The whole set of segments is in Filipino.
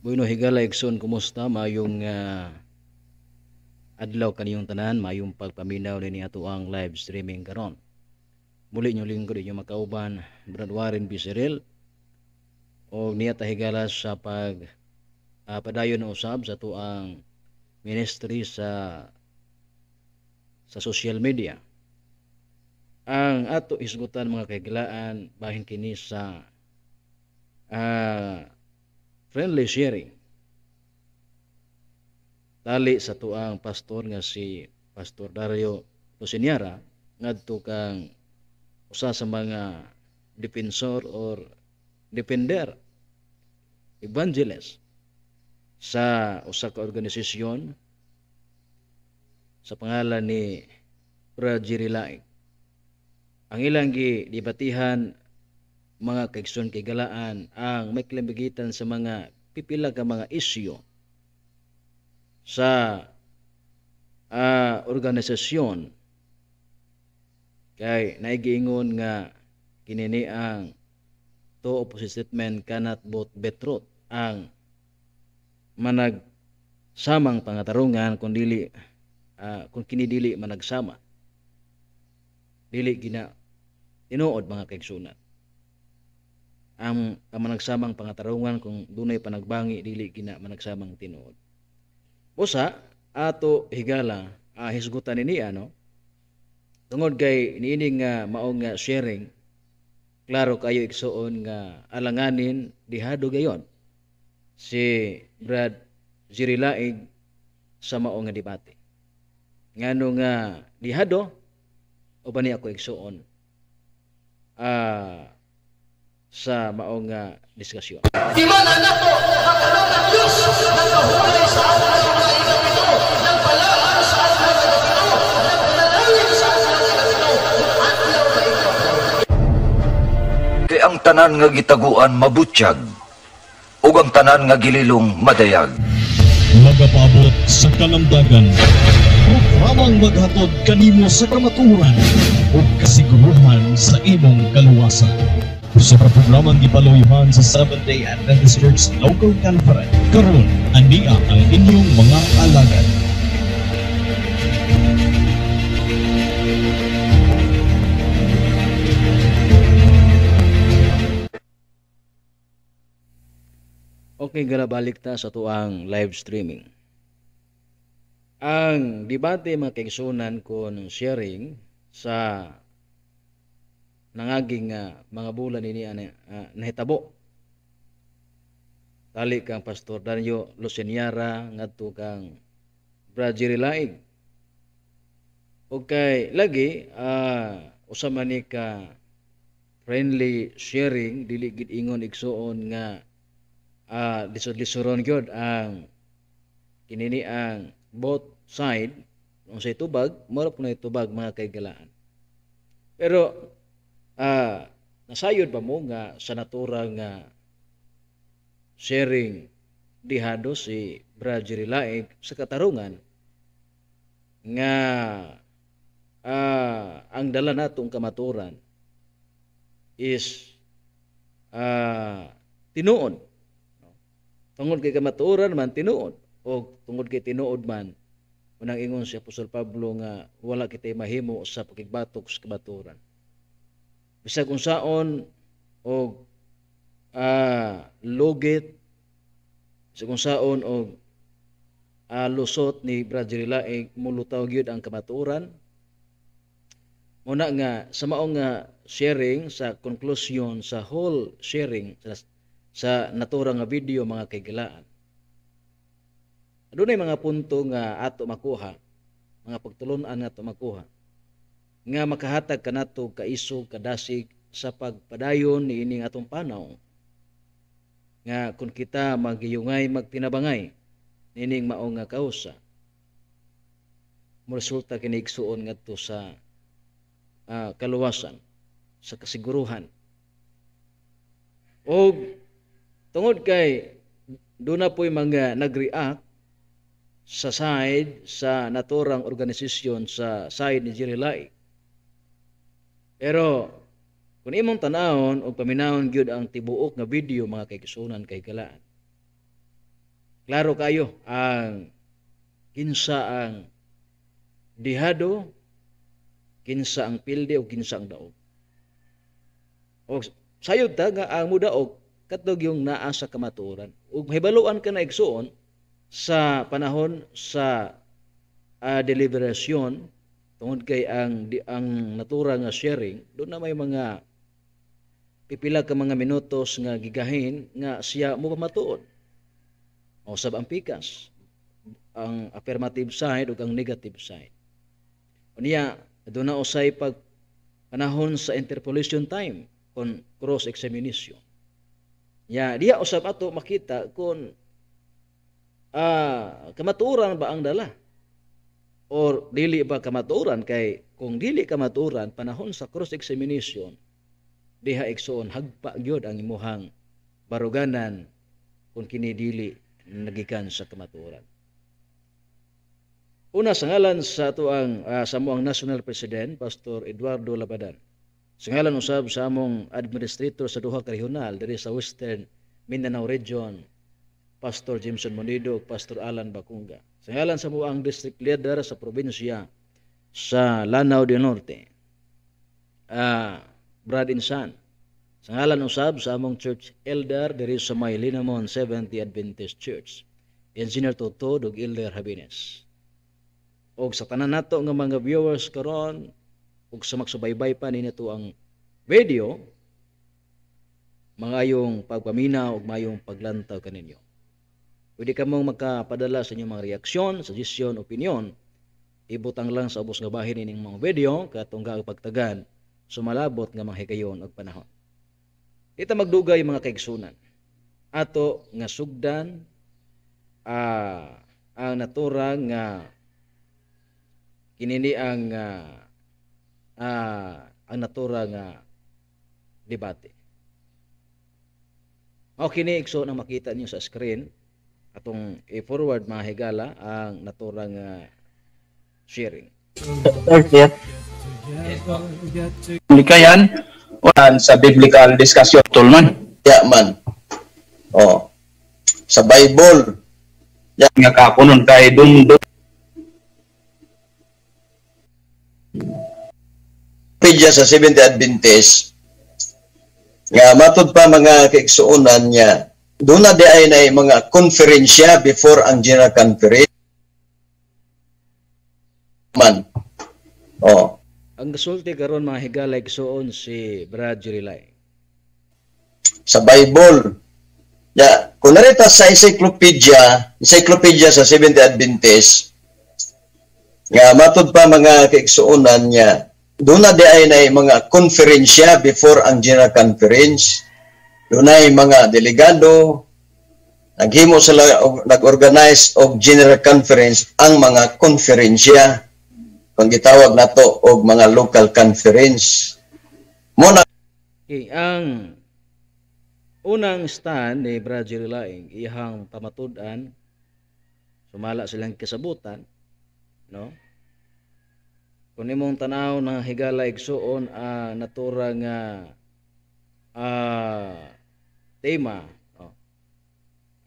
Bueno, higala Ikson, kumusta? Mayong uh, adlaw kaniyong tanan, mayong pagpaminaw ni ato ang live streaming karon. Muli nyo lingkod inyo makauban, Brad Warren B. Cyril, o niya tahigala sa pag uh, padayon usab sa ato ang ministry sa sa social media. Ang ato isgutan mga kaiglaan bahin kini sa uh, friendly sharing. Tali sa tuang pastor nga si Pastor Dario Lusiniara ngadto kang usa sa mga defensor or defender evangelist sa usa ka organisasyon sa pangalan ni Brad Jirilaik. Ang ilang gidibatihan mga kaigsoon kay galaan ang may sa mga pipila ka mga isyo sa uh, organisasyon kay naigiingon nga kinini ang to opposite statement cannot both betrot ang manag samang pangatarungan kung dili uh, kung kinidili managsama dili gina tinuod mga kaigsunan ang, ang managsamang pangatarungan kung dunay panagbangi dili gina managsamang tinuod usa ato higala ah, hisgutan ni ano tungod kay niini nga maong nga sharing klaro kayo igsuon nga alanganin dihado gayon si Brad Jirilaig sa maong nga debate ngano nga dihado o ba niya igsuon ah sa maong uh, ah, diskasyon. Di man ang nato, makaroon ang Diyos, nagpahulay sa atin ang kaigat sa atin ang kaigat ito, ang tanan nga gitaguan mabutyag, ug ang tanan nga gililong madayag. Nagapabot sa kalamdagan, programang maghatod kanimo sa kamaturan ug kasiguruhan sa imong kaluwasan sa programang gipaluyohan sa Seventh-day Adventist Church Local Conference. Karoon, andia ang inyong mga alagad. Okay, garabalik ta sa tuang live streaming. Ang debate mga kaigsunan kon sharing sa nangaging uh, mga bulan ini ana ah, uh, ah, nahitabo tali kang pastor Danyo Luceniara ngadto kang Brother Laig okay lagi uh, usa man ka friendly sharing dili gid ingon igsuon nga uh, lisod-lisoron gyud ang kinini ang both side unsay tubag murag na tubag mga kaigalaan pero Ah, nasayod ba mo nga sa natura nga sharing dihado si Brajiri Laeg sa katarungan nga ah, ang dala natong kamaturan is uh, ah, tinuon. Tungod kay kamaturan man tinuon o tungod kay tinuod man unang ingon si Apostol Pablo nga wala kitay mahimo sa pagigbatok sa kamaturan bisag unsaon og uh, lugit bisag unsaon og uh, lusot ni Brother Laig eh, mulutaw gyud ang kamatuoran muna nga sa maong nga sharing sa conclusion sa whole sharing sa, sa natura nga video mga kaigilaan adunay mga punto nga ato makuha mga pagtulon-an nga ato makuha nga makahatag kanato kaisog kadasig sa pagpadayon ni ining atong panaw nga kun kita magiyungay magtinabangay nining maong nga kausa resulta kini igsuon ngadto sa uh, kaluwasan sa kasiguruhan og tungod kay duna po'y mga nagreact sa side sa naturang organisasyon sa side ni Jerry Laik pero kung imong tanawon o paminahon gyud ang tibuok nga video mga kaiksunan kay kalaan. Klaro kayo ang kinsa ang dihado, kinsa ang pilde o kinsa ang daog. O sayod ta nga ang mudaog katog yung naa sa kamatuoran. Ug mahibaluan ka na igsuon sa panahon sa uh, deliberasyon tungod kay ang di ang natura nga sharing do na may mga pipila ka mga minutos nga gigahin nga siya mo pamatuod mao sab ang pikas ang affirmative side ug ang negative side unya do na usay pag panahon sa interpolation time kon cross examination ya diya usab ato makita kon ah kamaturan ba ang dala or dili ba kamaturan kay kung dili kamaturan panahon sa cross examination diha igsuon hagpa gyud ang imuhang baruganan kung kini dili nagikan sa kamaturan una sa ngalan sa ato ang uh, sa among national president pastor Eduardo Labadan sa ngalan usab sa among administrator sa duha ka regional diri sa Western Mindanao Region Pastor Jameson Monido, Pastor Alan Bakunga. Sayalan sa mga ang district leader sa probinsya sa Lanao del Norte. Uh, Brad Insan. Sa ngalan usab sa among church elder diri sa may Linamon 70 Adventist Church. Engineer Toto dog Elder Habines. Og sa tanan nato nga mga viewers karon ug sa magsubaybay pa ni nato ang video mga yung pagpaminaw ug mayong paglantaw kaninyo. Pwede ka mong magkapadala sa inyong mga reaksyon, suggestion, opinion. Ibutang lang sa ubos nga bahin ining mga video katong gaag pagtagan sumalabot nga mga hikayon og panahon. Dita magdugay mga kaigsunan. Ato nga sugdan uh, ang natura nga kinini ang uh, uh, ang natura nga debate. Mao kini igsoon ang makita niyo sa screen atong i-forward mahigala ang naturang uh, sharing. Yes. Likayan yan sa biblical discussion tulman. Ya man. Oh. Sa Bible. Ya yeah. nga kapunon kay dun Pidya sa 70 Adventist nga matod pa mga kaiksuunan niya doon na di ay na mga konferensya before ang General Conference. Man. Oh. Ang sulti karon mga higalay like, so on si Brad Jurilay. Sa Bible. Ya, yeah. kunwari sa encyclopedia, encyclopedia sa 70 Adventist, nga matod pa mga kaiksuunan niya, doon na di ay na mga konferensya before ang General Conference Dunay mga delegado naghimo sila og nag-organize og general conference ang mga konferensya kung gitawag nato og mga local conference. mo na okay, ang unang stand ni Brother Laing ihang pamatudan sumala silang kasabutan no kun imong tanaw na higala igsuon uh, ah, natura nga uh, tema. Oh.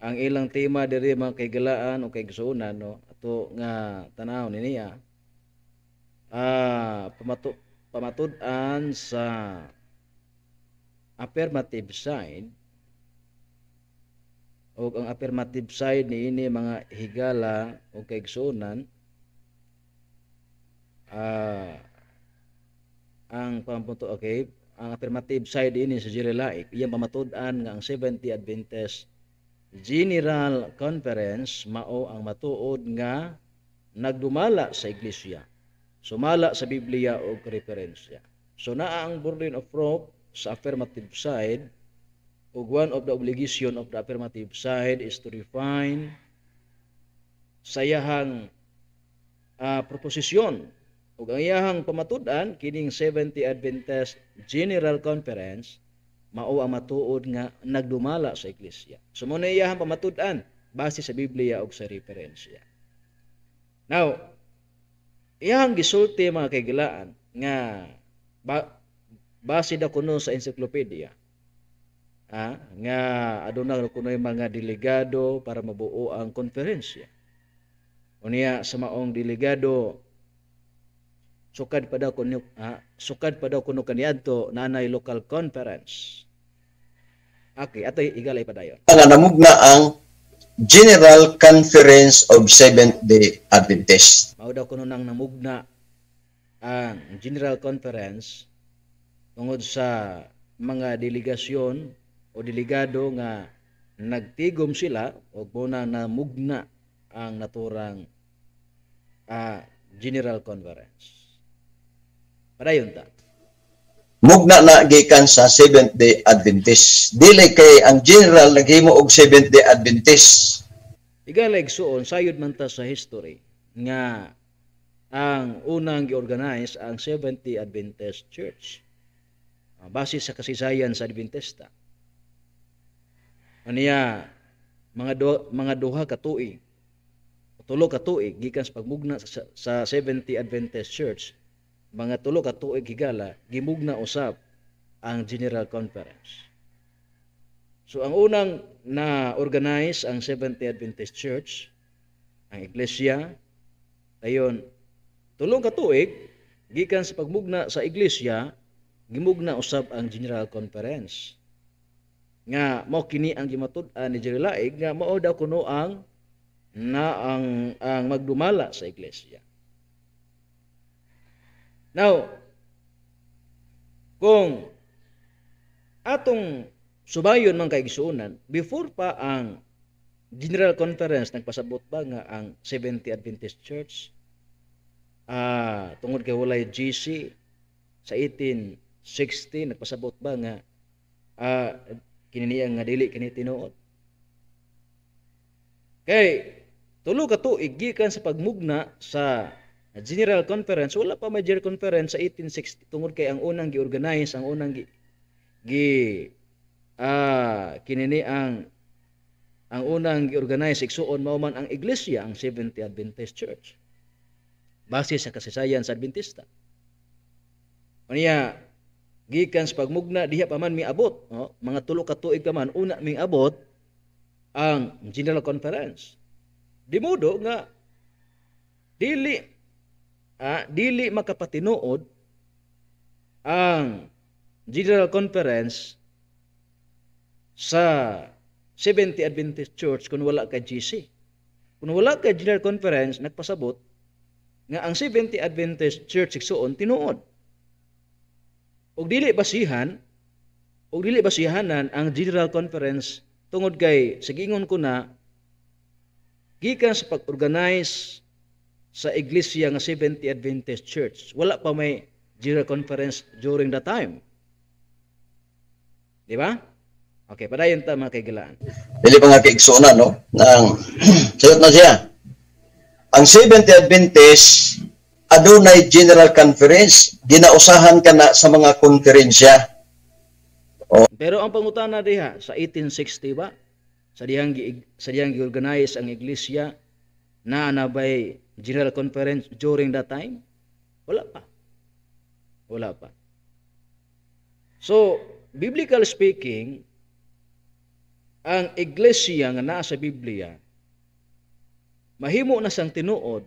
Ang ilang tema diri mga kaigalaan o kaigsuunan no ato nga tanaw niya ah pamatu pamatud-an sa affirmative side o ang affirmative side ni ini mga higala o kaigsuunan ah ang pamputo okay ang affirmative side ini sa Jirilaik, iyang pamatud nga ang 70 Adventist General Conference mao ang matuod nga nagdumala sa iglesia, sumala sa Biblia o referensya. So naa ang burden of proof sa affirmative side ug one of the obligation of the affirmative side is to refine sayahang uh, proposisyon ug ang iyahang pamatud-an kining 70 Adventist General Conference mao ang matuod nga nagdumala sa iglesia. So mo na iyahang pamatud-an base sa Biblia ug sa referensya. Now, iyang gisulti mga kaigilaan nga ba, base da kuno sa encyclopedia ah, nga aduna kuno kunoy mga delegado para mabuo ang konferensya. Unya sa maong delegado sukad pa daw kuno ah, sukad pa daw kuno kaniadto nanay local conference okay atay igalay pa ang nga namugna ang General Conference of Seventh Day Adventist Mao daw kuno nang namugna ang General Conference tungod sa mga delegasyon o delegado nga nagtigom sila o muna namugna ang naturang uh, General Conference. Madayon ta. Mugna na gikan sa Seventh Day Adventist. Dili kay ang general naghimo og Seventh Day Adventist. Igaleg suon sayod man ta sa history nga ang unang giorganize ang Seventh Day Adventist Church. Ah, base sa kasaysayan sa Adventista. Aniya mga do, mga duha ka tuig. Tulo ka tuig gikan sa pagmugna sa, sa 70 Adventist Church mga tulo ka tuig higala gimugna usab ang General Conference. So ang unang na organize ang Seventh-day Adventist Church, ang iglesia, ayon tulong ka tuig gikan sa pagmugna sa iglesia gimugna usab ang General Conference nga mao kini ang gimatud-an ni Jerry Laig nga mao daw kuno ang na ang ang magdumala sa iglesia. Now, kung atong subayon man kay gisuunan, before pa ang General Conference, nagpasabot ba nga ang 70 Adventist Church ah, tungod kay Walay GC sa 1860, nagpasabot ba nga ah, kininiya nga dili kini tinuod. Kay tulo ka tuig gikan sa pagmugna sa at General Conference, wala pa major conference sa 1860 tungod kay ang unang gi-organize, ang unang gi, gi ah, kinini ang ang unang gi-organize igsuon mao man ang iglesia ang Seventh Adventist Church. Base sa kasaysayan sa Adventista. Unya gikan sa pagmugna diha pa man miabot, no? mga tulo ka tuig ka man una abot ang General Conference. Di modo nga dili uh, dili makapatinuod ang General Conference sa 70 Adventist Church kung wala ka GC. Kung wala ka General Conference, nagpasabot nga ang 70 Adventist Church Iksoon tinuod. Og dili basihan, og dili basihanan ang General Conference tungod kay sa giingon ko na gikan sa pag-organize sa iglesia nga Seventh Adventist Church. Wala pa may general conference during the time. Di ba? Okay, padayon ta mga kaigilaan. Dili pa nga kaigsuna, no? Nang, sagot na siya. Ang Seventh Adventist adunay general conference ginausahan ka na sa mga konferensya oh. pero ang pangutana diha sa 1860 ba sa dihang sa dihang organize ang iglesia na nabay general conference during that time? Wala pa. Wala pa. So, biblical speaking, ang iglesia nga naa sa Biblia, mahimo na sang tinuod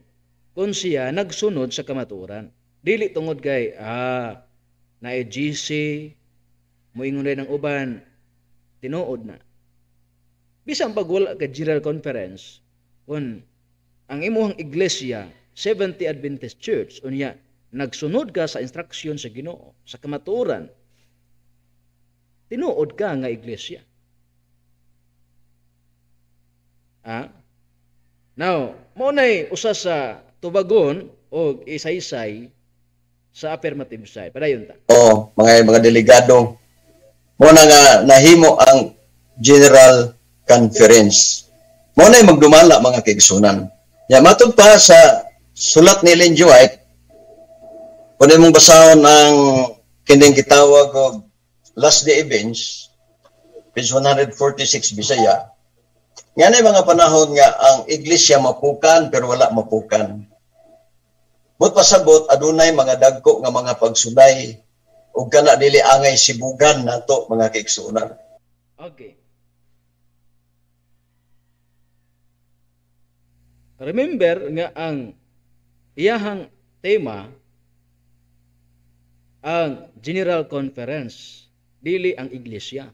kung siya nagsunod sa kamaturan. Dili tungod kay, ah, na GC, moingon rin ng uban, tinuod na. Bisan pag wala ka general conference, kung ang imuhang iglesia, 70 Adventist Church, unya, nagsunod ka sa instruksyon sa Ginoo, sa kamaturan, tinuod ka nga iglesia. Ah? Now, mo nay usa sa tubagon o isaysay sa affirmative side. Padayon ta. Oo, mga mga delegado. Mo na nga nahimo ang General Conference. Mo nay magdumala mga kaigsunan. Ya, matod pa sa sulat ni Ellen G. White, kunin mong basahon ang kining gitawag og Last Day Events, page 146 Bisaya. Nga na mga panahon nga ang iglesia mapukan pero wala mapukan. But pasabot, adunay mga dagko nga mga pagsulay ug kana dili angay sibugan nato mga kaigsuonan. Okay. Remember nga ang iyahang tema ang General Conference dili ang iglesia.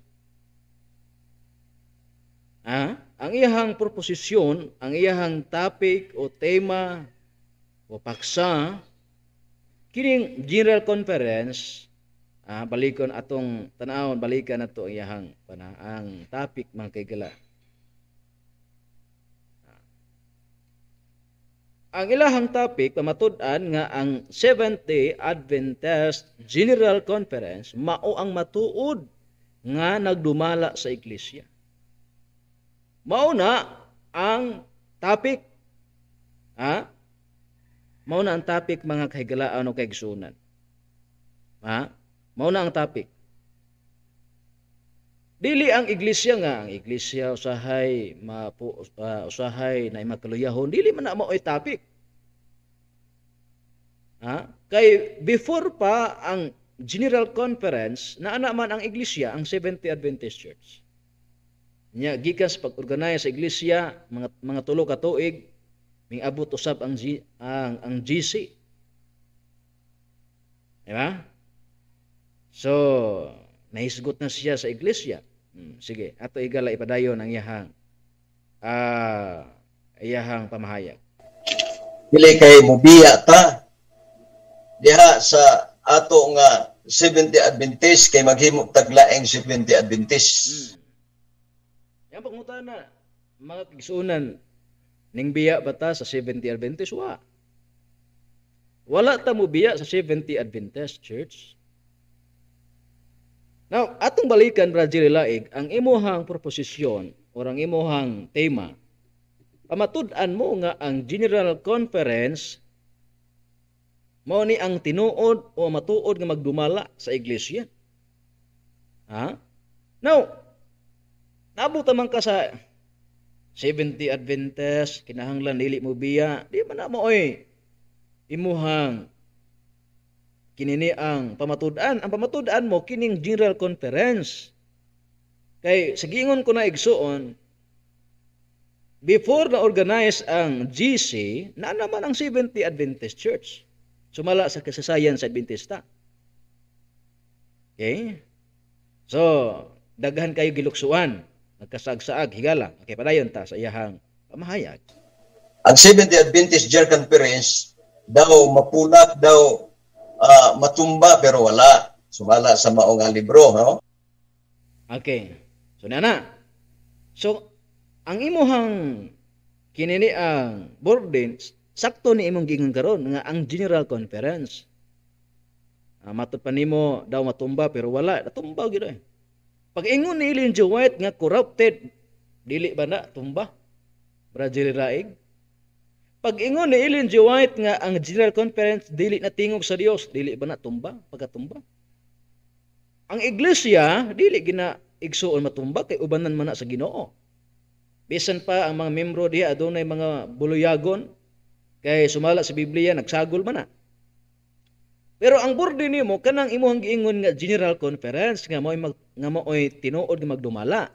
Ha? Ang iyahang proposisyon, ang iyahang topic o tema o paksa kining General Conference ah, balikon atong tanawon balikan nato ang iyahang ang topic mga kaigala Ang ilahang topic pamatud-an nga ang Seventh-day Adventist General Conference mao ang matuod nga nagdumala sa iglesia. Mao na ang topic ha? Mao na ang topic mga kahigalaan o kaigsunan. Ha? Mao na ang topic. Dili ang iglesia nga, ang iglesia usahay mapu uh, usahay na makaluyahon, dili man na mao topic. Ha? Kay before pa ang General Conference na ana man ang iglesia ang 70 Adventist Church. Nya gikan pag-organize sa iglesia mga mga tulo ka tuig ming abot usab ang G, ang ang GC. Di ba? So, naisgot na siya sa iglesia. Mm, sige, ato igala ipadayon ang iyahang ah uh, iyahang pamahayag. Dili kay mubiya ta diha sa ato nga 70 Adventist kay maghimo taglaeng 70 Adventist. Hmm. Yan pangutana mga kigsunan ning biya ba ta sa 70 Adventist wa. Wala ta mubiya sa 70 Adventist Church. Now, atong balikan ra laig ang imuhang proposisyon o ang imuhang tema. Pamatud-an mo nga ang General Conference mao ni ang tinuod o matuod nga magdumala sa iglesia. Ha? Now, nabot man ka sa 70 Adventists, kinahanglan dili mo biya, di man na mo oy imuhang kinini ang pamatudan. Ang pamatudan mo, kining general conference. Kay, sigingon ko na igsuon, before na-organize ang GC, na naman ang 70 Adventist Church. Sumala sa kasasayan sa Adventista. Okay? So, daghan kayo giluksuan. Nagkasagsaag, higala. Okay, padayon ta sa iyahang pamahayag. Ang 70 Adventist Church Conference daw mapulat daw uh, matumba pero wala. Sumala sa maong libro, no? Okay. So nana. So ang imuhang kinini ang burden sakto ni imong gingon karon nga ang general conference uh, matod pa nimo daw matumba pero wala natumba gyud eh. Pag ingon ni Ellen White nga corrupted dili ba na tumba? Brazil Raig. Pag-ingon ni Ellen G. White nga ang General Conference dili na tingog sa Dios, dili ba na tumba, pagkatumba? Ang iglesia dili gina igsuon matumba kay ubanan man na sa Ginoo. Bisan pa ang mga membro diha adunay mga buluyagon kay sumala sa Biblia nagsagol man na. Pero ang borde nimo kanang imuhang giingon nga General Conference nga mao'y mag, nga mao'y tinuod magdumala.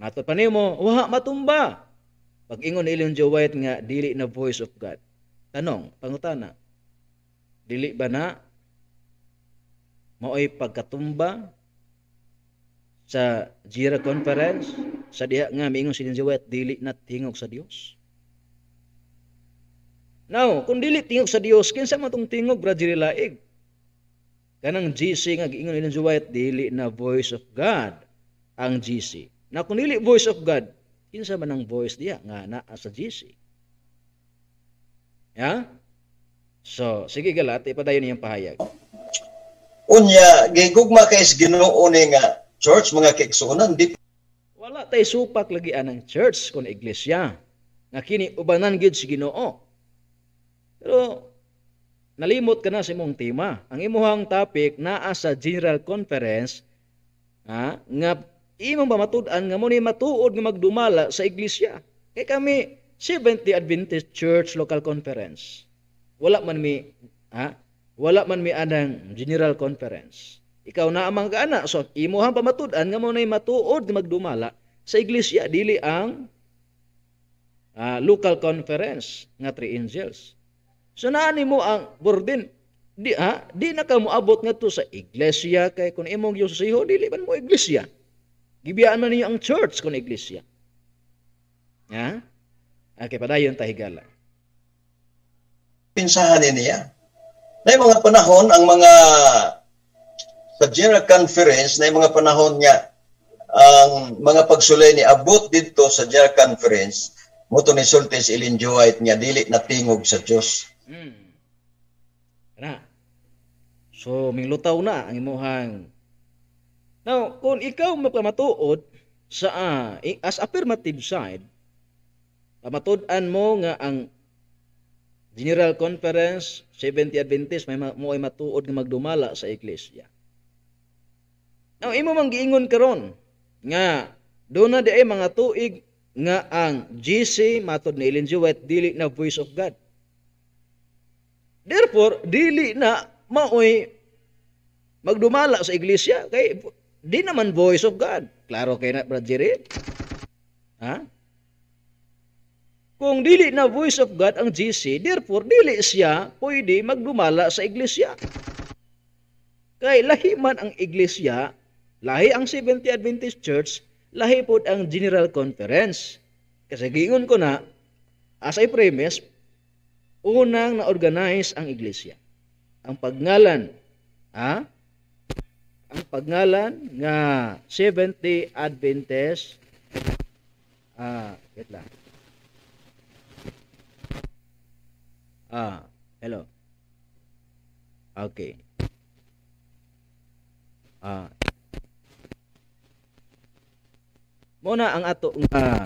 Nato pa mo, wa matumba. Pag-ingon ni Elijah White nga, dili na voice of God. Tanong, pangutana, dili ba na maoy pagkatumba sa Jira Conference sa diha nga miingon si Elijah White, dili na tingog sa Dios? Now, kung dili tingog sa Dios, kinsa man tong tingog, Brother Laig? Kanang GC nga giingon ni Elijah White, dili na voice of God ang GC. Na kung dili voice of God, Insa man ang voice diya nga naa sa GC. Ya? So, sige galati pa dayon niyang pahayag. Unya, gigugma kay Ginoo ni nga church mga kaigsuonan di wala tay supak lagi anang church kon iglesia nga kini ubanan gid si Ginoo. Pero nalimot ka na sa imong tema. Ang imuhang topic naa sa general conference ha, nga imong ba matud-an nga mo ni matuod nga magdumala sa iglesia. Kay kami Seventh-day Adventist Church Local Conference. Wala man mi ha? Wala man mi anang general conference. Ikaw na amang kaana so imo hang pamatud-an nga mo ni matuod nga magdumala sa iglesia dili ang uh, local conference nga three angels. So naani mo ang burden di ha di na ka moabot ngadto sa iglesia kay kun imong Dios siho dili man mo iglesia. Gibiyaan man ninyo ang church kung iglesia. Ha? Okay, padayon tahigala. Pinsahan niya. May mga panahon, ang mga sa General Conference, na mga panahon niya, ang mga pagsulay ni abot dito sa General Conference, moto ni Sultis Ilin Joait niya, dili na tingog sa Diyos. Hmm. Na. So, minglutaw na ang imuhang Now, kung ikaw makamatuod sa uh, as affirmative side, pamatudan mo nga ang General Conference 70 Adventist may mo ay matuod nga magdumala sa iglesia. Now imo mang giingon karon nga do na di ay mga tuig nga ang GC matod ni Ellen G. White dili na voice of God. Therefore, dili na maoy magdumala sa iglesia kay Di naman voice of God. Klaro kayo na, Brad Jerry? Ha? Kung dili na voice of God ang GC, therefore, dili siya pwede magdumala sa iglesia. Kay lahi man ang iglesia, lahi ang Seventh Adventist Church, lahi po ang General Conference. Kasi giingon ko na, as I premise, unang na-organize ang iglesia. Ang pagngalan, ha? ang pagngalan nga 70 Adventist ah wait lang ah hello okay ah muna ang ato nga ah.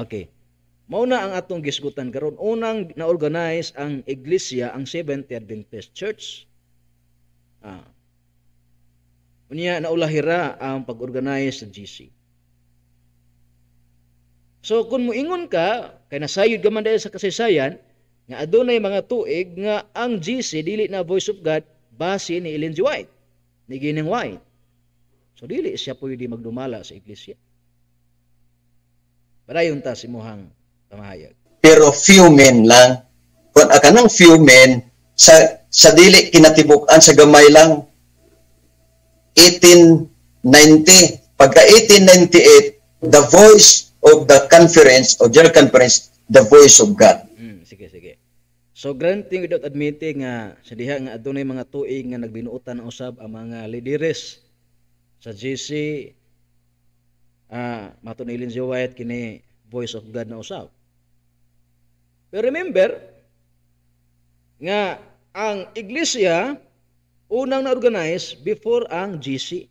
okay Mao na ang atong gisgutan karon. Unang na-organize ang iglesia ang Seventh-day Adventist Church. Ah. Unya naulahira ang pag-organize sa GC. So kung moingon ka kay nasayod gamay man sa kasaysayan nga adunay mga tuig nga ang GC dili na Voice of God base ni Ellen G. White, ni Gining White. So dili siya pwede magdumala sa iglesia. Para yun ta si Muhang Pamayag. Pero few men lang. Kung aka ng few men, sa, sa dili kinatibukan sa gamay lang, 1890. Pagka 1898, the voice of the conference, o general conference, the voice of God. Mm, sige, sige. So granting without admitting nga uh, sa diha nga adunay mga tuig nga nagbinuotan usab ang mga lideres sa GC ah uh, matunilin si White kini voice of God na usab. Pero remember, nga ang iglesia unang na-organize before ang GC.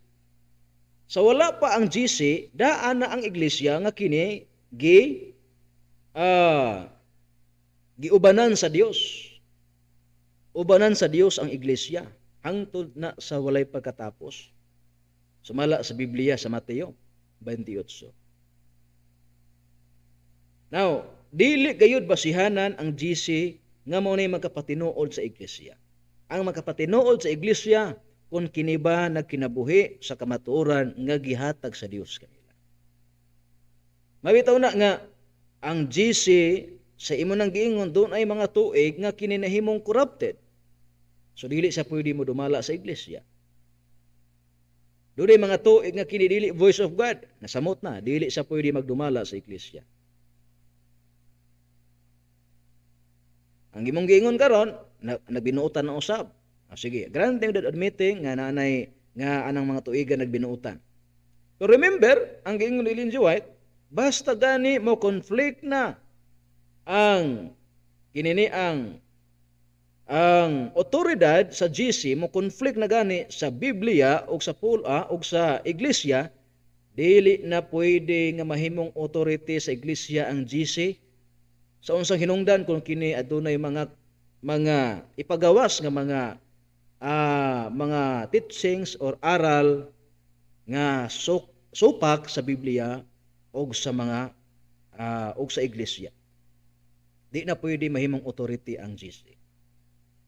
Sa so, wala pa ang GC, daan na ang iglesia nga kini gi uh, giubanan sa Dios. Ubanan sa Dios ang iglesia hangtod na sa walay pagkatapos. Sumala sa Biblia sa Mateo 28. Now, Dili gayud basihanan ang GC nga mao nay magkapatinuod sa iglesia. Ang magkapatinuod sa iglesia kung kiniba nagkinabuhi sa kamatuoran nga gihatag sa Dios kanila. Mabitaw na nga ang GC sa imo nang giingon doon ay mga tuig nga kininahimong corrupted. So dili sa pwede mo dumala sa iglesia. Doon ay mga tuig nga kinidili voice of God. Nasamot na. Dili sa pwede magdumala sa iglesia. Ang imong giingon karon na, nagbinuotan na usab. Ah, sige, granting that admitting nga nanay nga anang mga tuiga nagbinuotan. Pero remember, ang giingon ni Lindsay White, basta gani mo conflict na ang kinini ang ang otoridad sa GC mo conflict na gani sa Biblia ug sa pula ah, ug sa iglesia dili na pwede nga mahimong authority sa iglesia ang GC sa unsang hinungdan kung kini adunay mga mga ipagawas nga mga uh, mga teachings or aral nga sok, sopak sa Biblia o sa mga uh, ah, og sa iglesia. Di na pwede mahimong authority ang GC.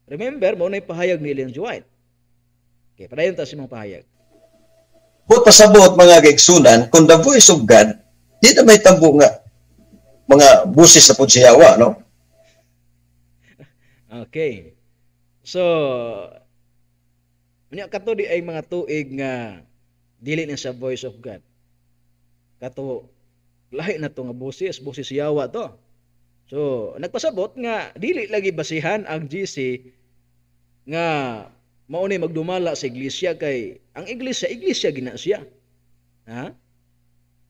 Remember, mo na pahayag ni Ellen G. White. Okay, padayon ta simong pahayag. Huta sa buot mga gigsunan, kung the voice of God, di na may tabo nga mga busis na pud siyawa, no? Okay. So, Unya kato di ay mga tuig nga dili na sa voice of God. Kato lahi na to nga busis boses yawa to. So, nagpasabot nga dili lagi basihan ang GC nga mao magdumala sa iglesia kay ang iglesia iglesia gina siya. Ha?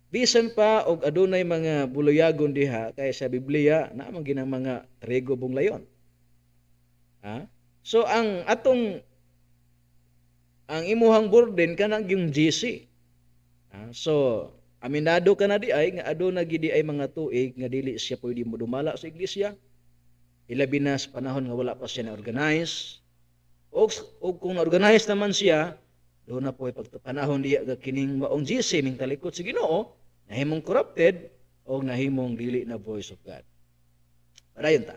Bisan pa og adunay mga buloyagon diha kay sa Biblia naamang ang mga trigo bunglayon. Ha? So ang atong ang imuhang burden kanang yung GC. Ha? So aminado ka na di ay nga aduna gidi ay mga tuig nga dili siya pwede mo dumala sa iglesia. Ilabi na sa panahon nga wala pa siya na organize. O, o kung na-organize naman siya, doon na po ay pagpanahon diya ga kining maong GC ming talikod sa Ginoo, nahimong corrupted o nahimong dili na voice of God. Parayon ta.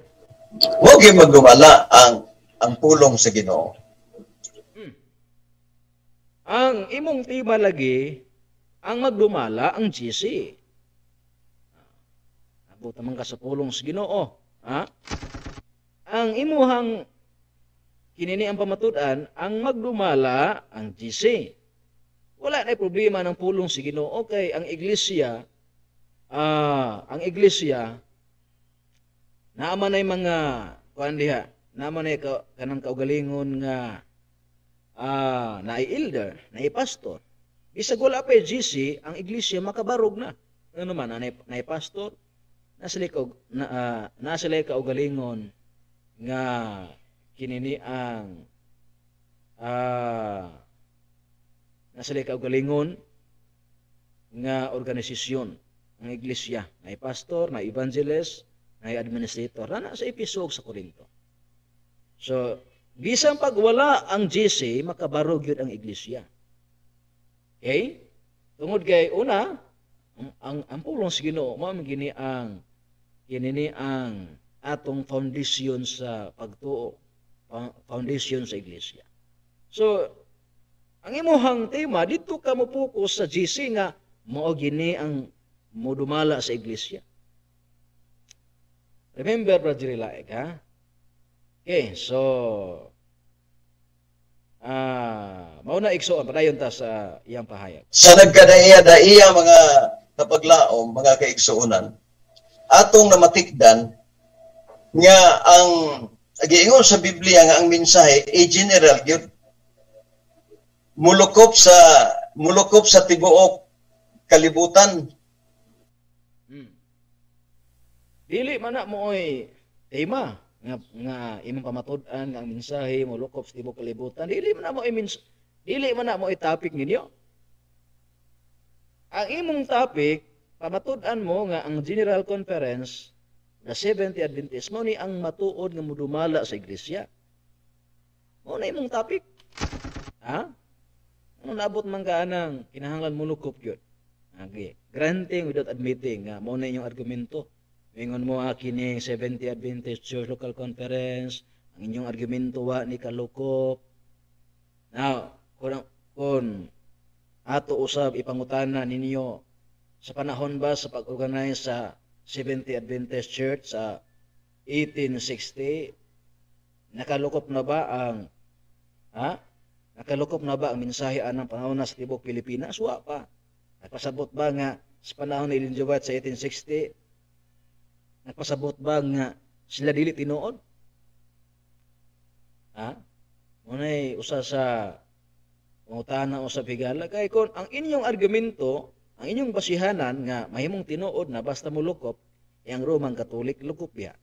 Huwag yung magdumala ang ang pulong sa Ginoo. Hmm. Ang imong tiba lagi, ang magdumala ang GC. Abot naman ka sa pulong sa Ginoo. Ha? Ang imuhang kinini ang pamatudan, ang magdumala ang GC. Wala na problema ng pulong si Ginoo. Okay, ang iglesia, uh, ang iglesia, naaman na mga, kuan diha, naaman na ka, kanang kaugalingon nga, uh, ah, nai-elder, nai-pastor. Bisag wala pa GC, ang iglesia makabarog na. Ano man, nai-pastor, nasili ka, na, uh, ah, nasili ka ugalingon nga kinini ang uh, Nasali ka galingon nga organisasyon ang iglesia, na pastor, na evangelist, na administrator, na sa episog sa Korinto. So, bisan pag wala ang GC, makabarog yun ang iglesia. Okay? Tungod kay una, ang, ang, ang pulong si Ginoo, mao gini ang ni ang atong foundation sa pagtuo, foundation sa iglesia. So, ang imuhang tema, dito ka mo focus sa GC nga, mao ang mudumala sa iglesia. Remember, Brother Ilaik, ha? Okay, so, ah, uh, mauna iksoon, padayon ta sa iyang pahayag. Sa nagkadaiya-daiya mga napaglaom, mga kaigsoonan, atong namatikdan, nga ang giingon sa Biblia nga ang mensahe ay general gyud mulukop sa mulukop sa tibuok kalibutan. Hmm. Dili man na mo oy tema nga nga imong pamatud-an ang mensahe mulukop sa tibuok kalibutan. Dili man mo imens dili man na mo i-topic ninyo. Ang imong topic pamatud-an mo nga ang General Conference na 70 Adventist mo ni ang matuod nga mudumala sa iglesia. Mo na imong topic. Ha? Kung naabot man ka anang kinahanglan mo lukop yun. Okay. Granting without admitting nga mo na inyong argumento. Mingon mo akin ni 70 Adventist Church Local Conference ang inyong argumento wa ni kalukop. Now, kung, kung ato usab ipangutana ninyo sa panahon ba sa pag-organize sa 70 Adventist Church sa 1860 nakalukop na ba ang ha Nakalukop na ba ang mensahe anang panahon na sa Tibok Pilipinas? Wa pa. Nagpasabot ba nga sa panahon ni Ellen Jovet sa 1860? Nagpasabot ba nga sila dili tinuod? Ha? Muna'y usa sa pangutahan na usap higala. Kaya kung ang inyong argumento, ang inyong basihanan nga mahimong tinuod na basta mo lukop, eh ang Roman Katolik lukop ya.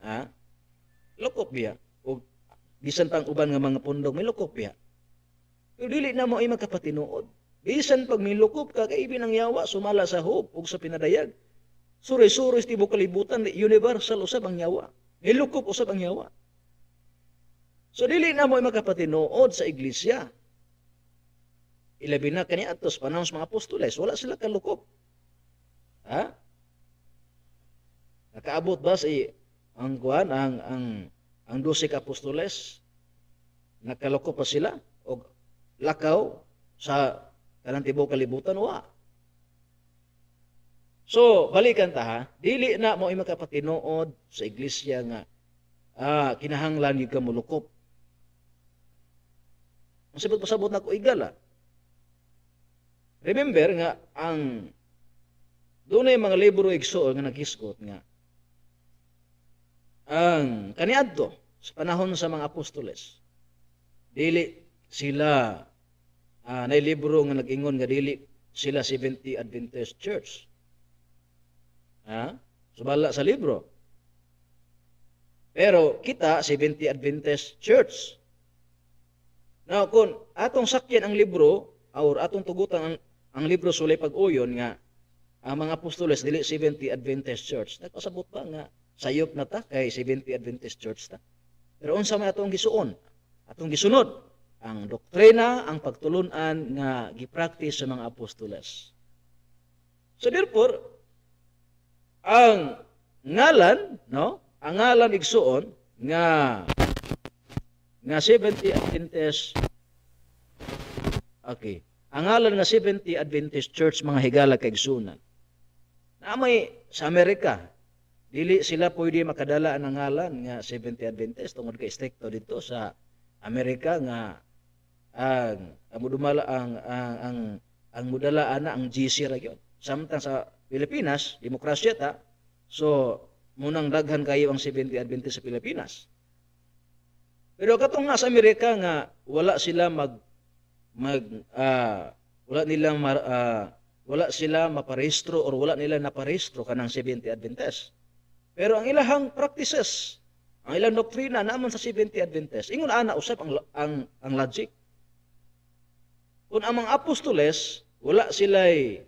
Ha? Lukop biya. O bisan pang uban nga mga pundong may lukop ya. Pero dili na mo ay magkapatinuod. Bisan pag may lukop ka kaibin ang yawa sumala sa hope ug sa pinadayag. Suri-suri sa tibok kalibutan universal usab ang yawa. May lukop usab ang yawa. So dili na mo ay magkapatinuod sa iglesia. Ilabi na kani atos panahon sa mga apostoles, wala sila kalukop. Ha? Nakaabot ba si ang kuan ang ang ang 12 ka apostoles, nakaloko pa sila og lakaw sa kanang tibaw kalibutan wa. So, balikan ta ha, dili na mo ima kapatinood sa iglesia nga ah, kinahanglan gyud ka mulukop. Ang sabot pasabot na ko igala. Remember nga ang dunay mga libro igsuon nga naghisgot nga ang kaniadto sa panahon sa mga apostoles dili sila uh, ah, na libro nga nag-ingon nga dili sila 70 Adventist Church. Ha? Subala sa libro. Pero kita 70 Adventist Church. Now kun atong sakyan ang libro or atong tugutan ang, ang libro sulay pag-uyon nga ang ah, mga apostoles dili 70 Adventist Church. Nagpasabot ba nga sayop na ta kay Seventh Adventist Church ta. Pero unsa may atong gisuon? Atong gisunod ang doktrina, ang pagtulunan nga gipraktis sa mga apostoles. So therefore, ang ngalan, no? Ang ngalan igsuon nga nga 70 Adventist Okay. Ang ngalan nga 70 Adventist Church mga higala kay igsuonan. Na may sa Amerika, Dili sila pwede makadala ang ngalan nga 70 Adventist tungod kay stricto dito sa Amerika nga ang ang mudumala ang ang ang, ang mudala ana ang GC ra gyud. Samtang sa Pilipinas, demokrasya ta. So munang daghan kayo ang 70 Adventist sa Pilipinas. Pero katong nga sa Amerika nga wala sila mag mag uh, wala nila uh, wala sila maparehistro or wala nila naparehistro kanang 70 Adventist. Pero ang ilahang practices, ang ilang doktrina naman sa 70 Adventist, ingon ana usap ang, ang, ang logic. Kung ang mga apostoles, wala sila'y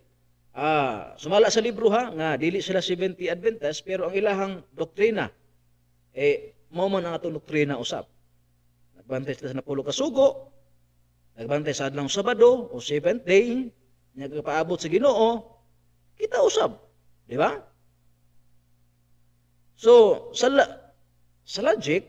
ah, sumala sa libro ha, nga dili sila 70 Adventist, pero ang ilahang doktrina, eh, mao man ang atong doktrina usap. Nagbantay sila sa napulo kasugo, nagbantay sa adlang Sabado o seventh day, nagpaabot sa Ginoo, kita usab, di ba? So, sa, sa logic,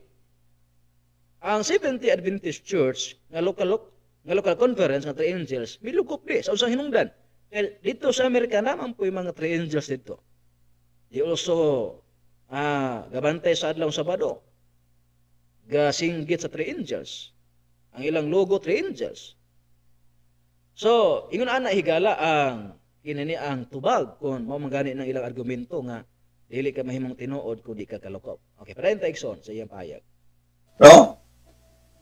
ang Seventh-day Adventist Church nga local, nga local conference nga Three Angels, milugop di sa usang hinungdan. Kaya dito sa Amerika naman po yung mga Three Angels dito. They also ah, gabantay sa adlaw Sabado. Gasinggit sa Three Angels. Ang ilang logo Three Angels. So, ingon ana higala ang kinini ang tubag kung mao mangani ng ilang argumento nga dili ka mahimong tinuod kung di ka kalukop. Okay, pero yung sa iyang payag. No?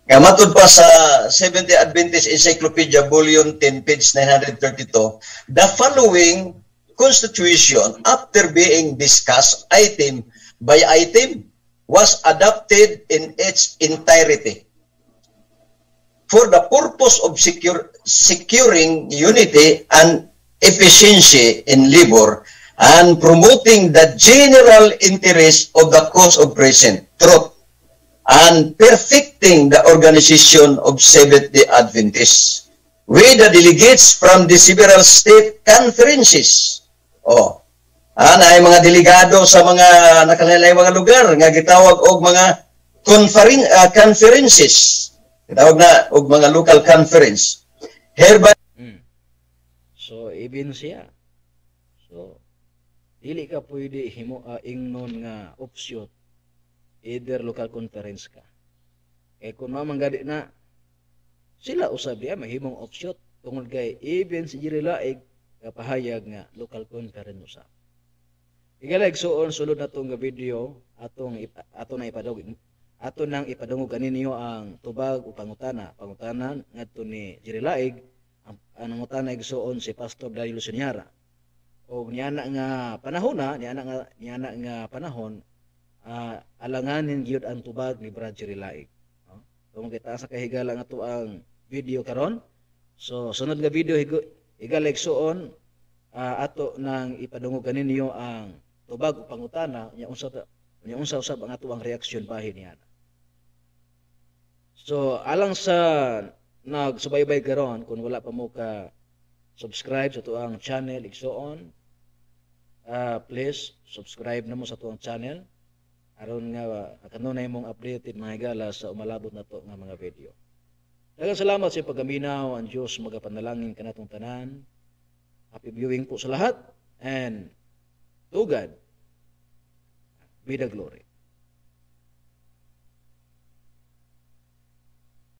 Kaya matod pa sa 70 Adventist Encyclopedia, Volume 10, page 932, the following constitution after being discussed item by item was adopted in its entirety for the purpose of secure, securing unity and efficiency in labor and promoting the general interest of the cause of present truth and perfecting the organization of Seventh-day Adventists with the delegates from the several state conferences. Oh, ana na mga delegado sa mga nakalaylay mga lugar nga gitawag og mga conferen uh, ah, conferences. Gitawag na og mga local conference. Hereby mm. So even siya dili ka pwede himo uh, ingnon nga offshoot either local conference ka kay eh, kun man gadi na sila usab diya ah, mahimong offshoot tungod kay even si Jerry Laig kapahayag nga local conference usab Igalag suon sulod na tong video atong atong na ipadog ato nang ipadungog kaninyo ang tubag o pangutana pangutanan ngadto ni Jerry Laig ang, ang pangutana igsuon si Pastor Dario Lucinyara o niyana nga panahon na niyana nga niyana nga panahon uh, alanganin gyud ang tubag ni Brad Chirilaig no? so kita sa kahigala nga to ang video karon so sunod nga video higo igalig uh, ah, ato nang ipadungog kaninyo ang tubag o pangutana nya unsa nya unsa usab ang ato ang reaksyon bahin niya so alang sa nagsubaybay karon kun wala pa mo ka subscribe sa tuang channel igsoon uh, ah, please subscribe namo sa tuang channel aron nga uh, kanunay mong updated mga gala sa umalabot na to nga mga video Daghang salamat sa pagaminaw ang Dios magapanalangin kanatong tanan happy viewing po sa lahat and to God be the glory